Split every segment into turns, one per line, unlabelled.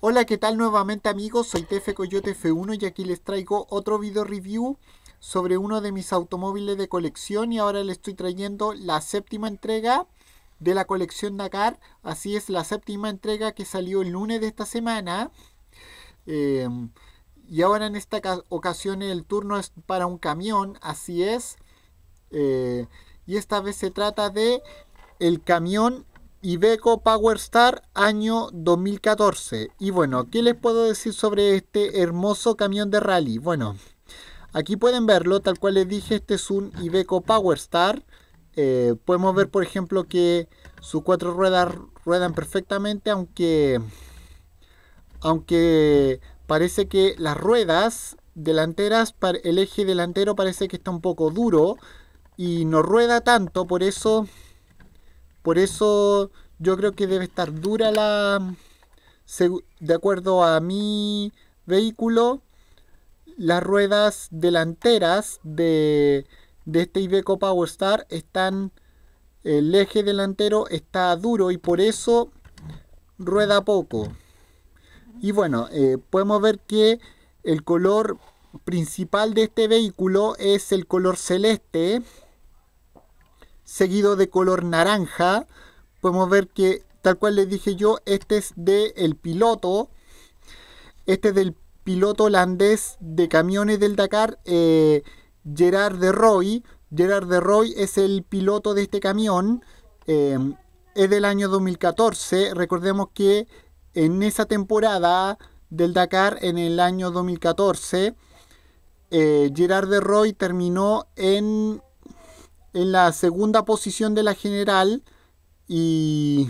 Hola, ¿qué tal nuevamente amigos? Soy TF Coyote F1 y aquí les traigo otro video review sobre uno de mis automóviles de colección y ahora les estoy trayendo la séptima entrega de la colección Dakar. Así es, la séptima entrega que salió el lunes de esta semana. Em, y ahora en esta ocasión el turno es para un camión, así es. Eh, y esta vez se trata de el camión Iveco Power Star año 2014. Y bueno, ¿qué les puedo decir sobre este hermoso camión de rally? Bueno, aquí pueden verlo, tal cual les dije, este es un Iveco Power Star. Eh, podemos ver, por ejemplo, que sus cuatro ruedas ruedan perfectamente, aunque, aunque parece que las ruedas delanteras, el eje delantero parece que está un poco duro y no rueda tanto, por eso por eso yo creo que debe estar dura la... De acuerdo a mi vehículo, las ruedas delanteras de, este Iveco Power Star están... El eje delantero está duro y por eso rueda poco. Y bueno, eh, podemos ver que el color principal de este vehículo es el color celeste seguido de color naranja. Podemos ver que, tal cual les dije yo, este es del el piloto. Este es del piloto holandés de camiones del Dakar, eh, Gerard de Roy. Gerard de Roy es el piloto de este camión. Eh, es del año 2014. Recordemos que en esa temporada del Dakar, en el año 2014, eh, Gerard de Roy terminó en en la segunda posición de la general y,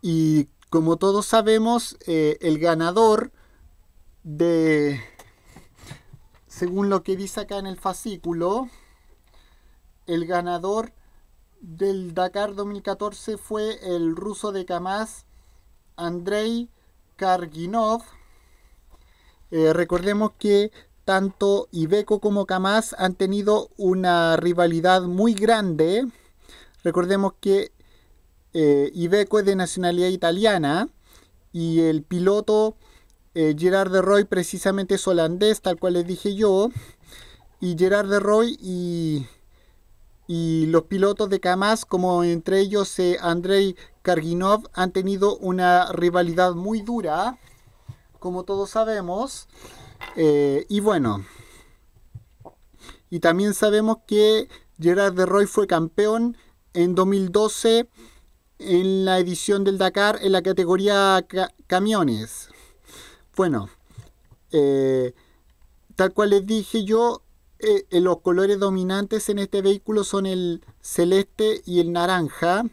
y como todos sabemos, eh, el ganador de, según lo que dice acá en el fascículo, el ganador del Dakar 2014 fue el ruso de Kamaz, Andrei Karginov. Eh, recordemos que tanto Ibeco como camas han tenido una rivalidad muy grande. Recordemos que eh, Iveco Ibeco es de nacionalidad italiana y el piloto eh, Gerard de Roy precisamente es holandés, tal cual les dije yo. Y Gerard de Roy y, los pilotos de Kamaz como entre ellos eh, Andrei Karginov, han tenido una rivalidad muy dura, como todos sabemos. Eh, y bueno, y también sabemos que Gerard de Roy fue campeón en 2012 en la edición del Dakar en la categoría camiones. Bueno, eh, tal cual les dije yo, eh, los colores dominantes en este vehículo son el celeste y el naranja.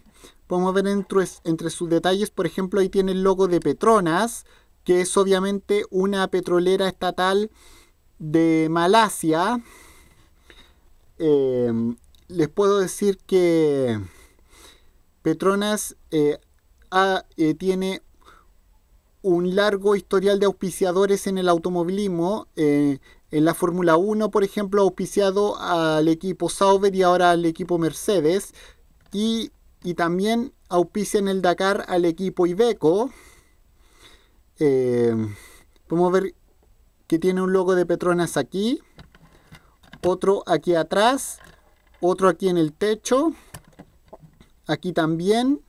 Podemos ver entre sus detalles, por ejemplo, ahí tiene el logo de Petronas, que es obviamente una petrolera estatal de Malasia. Eh, les puedo decir que Petronas eh, eh, tiene un largo historial de auspiciadores en el automovilismo. en la Fórmula 1, por ejemplo, ha auspiciado al equipo Sauber y ahora al equipo Mercedes. Y, también auspicia en el Dakar al equipo ibeco podemos eh, ver que tiene un logo de Petronas aquí, otro aquí atrás, otro aquí en el techo, aquí también,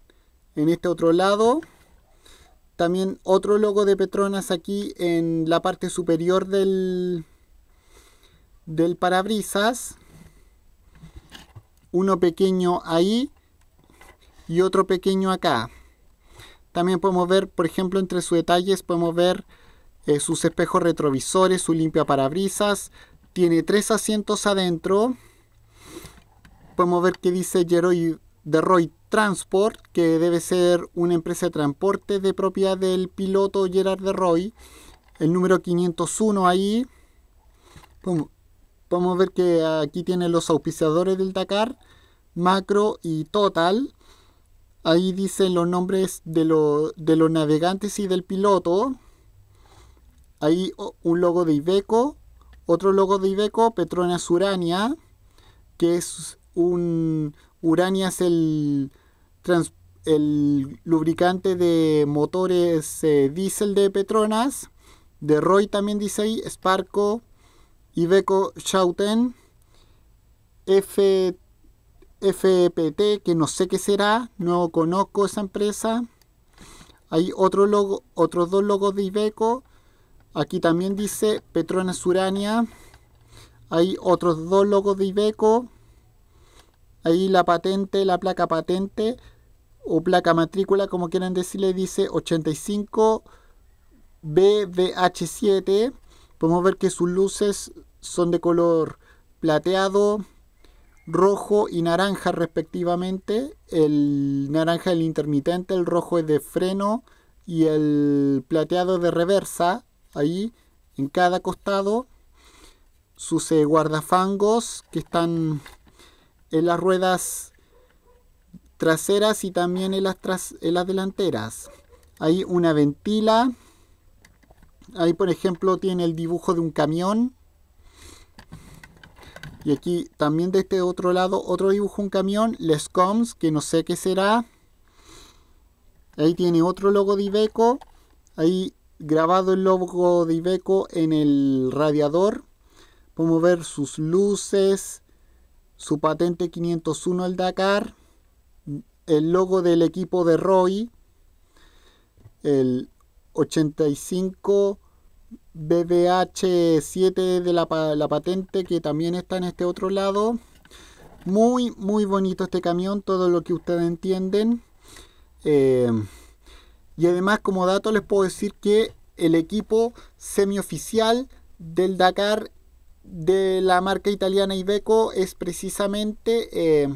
en este otro lado. También otro logo de Petronas aquí en la parte superior del, del parabrisas. Uno pequeño ahí y otro pequeño acá. También podemos ver, por ejemplo, entre sus detalles podemos ver eh, sus espejos retrovisores, su limpia parabrisas. Tiene tres asientos adentro. Podemos ver que dice Geroy de Roy Transport, que debe ser una empresa de transporte de propiedad del piloto Gerard de Roy. El número 501 ahí. Podemos ver que aquí tiene los auspiciadores del Dakar, Macro y Total. Ahí dicen los nombres de, los navegantes y del piloto. Ahí un logo de Iveco. otro logo de Iveco. Petronas Urania, que es un... Urania es el, el lubricante de motores diesel eh, diésel de Petronas. De Roy también dice ahí, Sparco, Iveco, Schouten, F FPT, que no sé qué será, no conozco esa empresa. Hay otro logo, otros dos logos de Ibeco. Aquí también dice Petronas Urania. Hay otros dos logos de Ibeco. Ahí la patente, la placa patente o placa matrícula, como quieran decirle, dice 85 BBH7. Podemos ver que sus luces son de color plateado, rojo y naranja respectivamente. El naranja es el intermitente, el rojo es de freno y el plateado de reversa. Ahí en cada costado sus eh, guardafangos que están en las ruedas traseras y también en las, en las delanteras. Hay una ventila. Ahí por ejemplo tiene el dibujo de un camión y aquí también de este otro lado, otro dibujo, un camión, Les Coms, que no sé qué será. Ahí tiene otro logo de Ibeco. Ahí grabado el logo de Ibeco en el radiador. Podemos ver sus luces, su patente 501 al Dakar, el logo del equipo de Roy, el 85 Bdh 7 de la, patente que también está en este otro lado. Muy, muy bonito este camión, todo lo que ustedes entienden. Eh, y además como dato les puedo decir que el equipo semioficial del Dakar de la marca italiana Iveco es precisamente eh,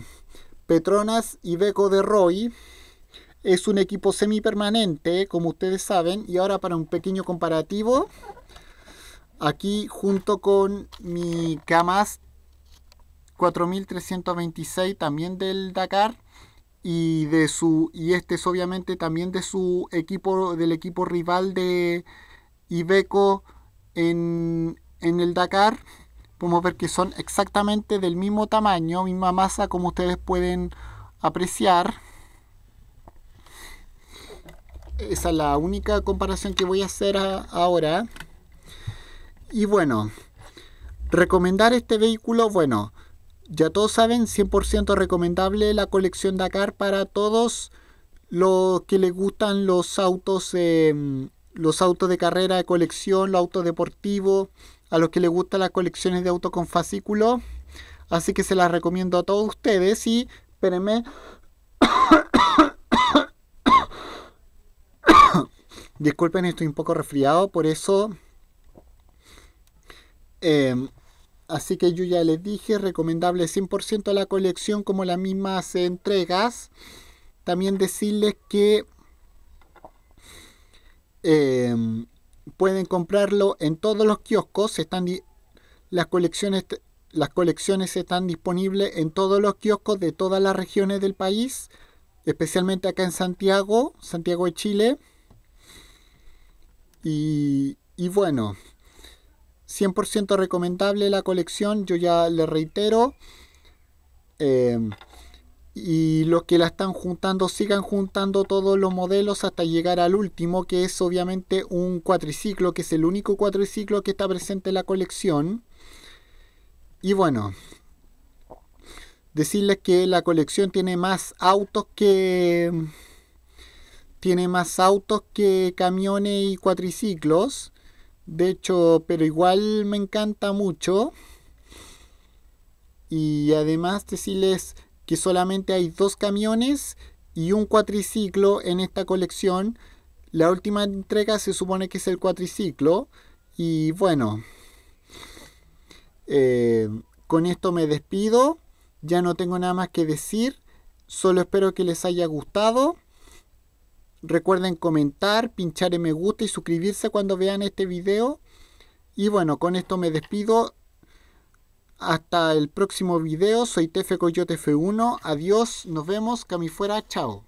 Petronas Iveco de Roy es un equipo semipermanente, como ustedes saben. Y ahora para un pequeño comparativo, aquí junto con mi Camas 4326 también del Dakar y de su y este es obviamente también de su equipo del equipo rival de Ibeco en, en el Dakar podemos ver que son exactamente del mismo tamaño, misma masa como ustedes pueden apreciar esa es la única comparación que voy a hacer ahora. Y bueno, recomendar este vehículo, bueno, ya todos saben, 100% recomendable la colección Dakar para todos los que les gustan los autos, em, los autos de carrera de colección, los autos deportivos, a los que les gustan las colecciones de autos con fascículo. Así que se las recomiendo a todos ustedes y espérenme. Disculpen, estoy un poco resfriado, por eso... Em, así que yo ya les dije, recomendable 100% la colección como las mismas entregas. También decirles que em, pueden comprarlo en todos los kioscos. Están las, colecciones, las colecciones están disponibles en todos los kioscos de todas las regiones del país, especialmente acá en Santiago, Santiago de Chile. Y, y bueno, 100% recomendable la colección, yo ya le reitero. Eh, y los que la están juntando sigan juntando todos los modelos hasta llegar al último, que es obviamente un cuatriciclo, que es el único cuatriciclo que está presente en la colección. Y bueno, decirles que la colección tiene más autos que tiene más autos que camiones y cuatriciclos. De hecho, pero igual me encanta mucho. Y además decirles que solamente hay dos camiones y un cuatriciclo en esta colección. La última entrega se supone que es el cuatriciclo. Y bueno, eh, con esto me despido. Ya no tengo nada más que decir. Solo espero que les haya gustado. Recuerden comentar, pinchar en me gusta y suscribirse cuando vean este video. Y bueno, con esto me despido. Hasta el próximo video. Soy Tefe Coyote F1. Adiós, nos vemos. Cami fuera, chao.